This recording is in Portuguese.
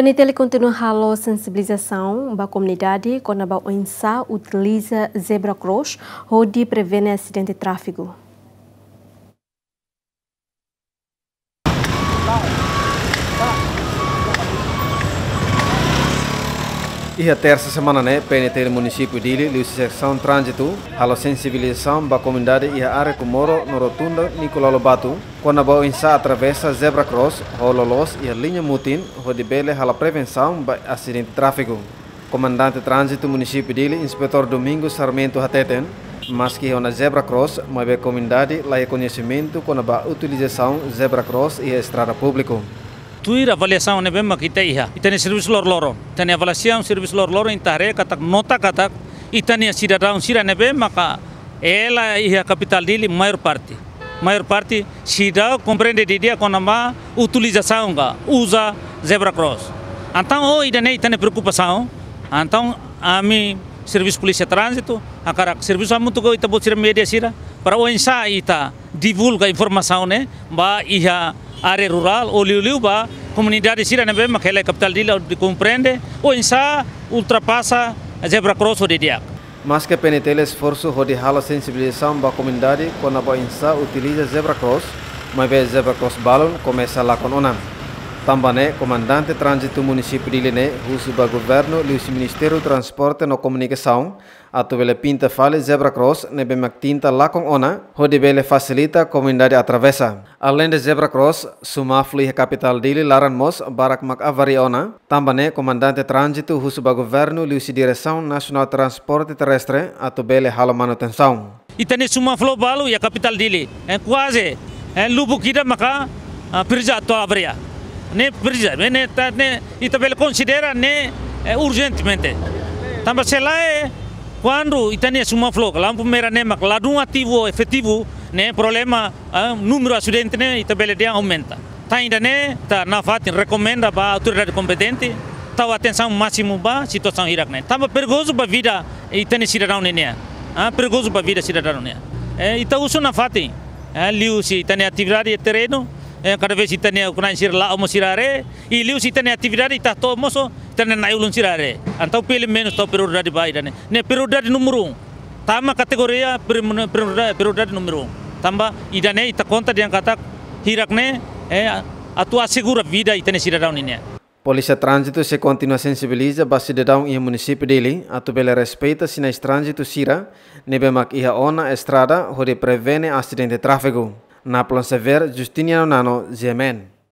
Penitele continua a sensibilização da comunidade quando a UNSA utiliza zebra cross ou de previne acidente de tráfego. E a é terça semana, né, PNT do município de Ilha, seção trânsito, a sensibilização da comunidade e a área que moro no rotunda Nicolau Lobato, quando a insa atravessa Zebra Cross, Rololos e a linha Mutin, rodibele a prevenção do acidente de tráfego. Comandante de trânsito do município de Ilha, inspetor Domingos Sarmento Rateten, mas que na é Zebra Cross, mas a comunidade lá é conhecimento quando a utilização Zebra Cross e a estrada pública. tuir avaliação ne bem makita iha itani serviço lor loro itani avaliação serviço lor loro intare katak nota katak itani sira down sira ne bem maka ela iha capital dele maior parte maior parte sira compreende de dia com a utilização ga usa zebra cross então o oh, itani itani preocupação então a mim serviço polícia trânsito a cara serviço amutu go itabo sira media sira para o ensa ita divulga informação né ba iha área rural, olho-olho, comunidade Siranabema, que é a capital de ilha, compreende, o INSA ultrapassa a zebra cross de Diaco. Mas que penetele esforço de rala sensibilização da comunidade quando a INSA utiliza zebra cross, mas a zebra cross balão começa lá com o nome. Tambane, comandante trânsito município de Ilene, do Governo, Luiz Ministério Transporte e Comunicação, atubele pinta fale zebra cross, nebe tinta lá com ona, rodibele facilita a comunidade atravessa. Além de zebra cross, sumafli capital dele laran mos, barak mac avariona, Tambane, comandante trânsito do Governo, Luiz Direção Nacional Transporte Terrestre, atubele halo manutenção. Itani sumaflo balu e a capital dele, é quase, é lubu kida maca pirja to né precisa, né, tá, né, e também considera né, urgentemente. Também se lá é quando itania suma flok, lá um primeira né, mas lá um ativo efetivo, né, problema, ah, eh, número acidente né, e também dia aumenta. Tá ainda né, tá na fatin recomenda para autoridade competente, tá atenção máximo para a situação Iraque né. Tava perigoso para a vida itania cidadão né, ah, perigoso para a vida cidadão né. É, então isso na fatin, é, liu se itania atividade terreno Eh, kadave sitane ukuran sir la omo sirare iliu sitane atividade ita to moso tane na ulun sirare antau pele menos to periodade bai dane ne periodade numuru tama kategoria periodade di numuru tamba idane ita konta yang kata hirakne eh atu asegura vida itane sirarau ne Polisi Trânsito se continua sensibiliza basi de daun ia munisipi dili atau bela respeita sinais transito sira, nebe mak ia ona estrada, hore prevene asidente trafego να πλον σεβέρ Justiniano nano gemen.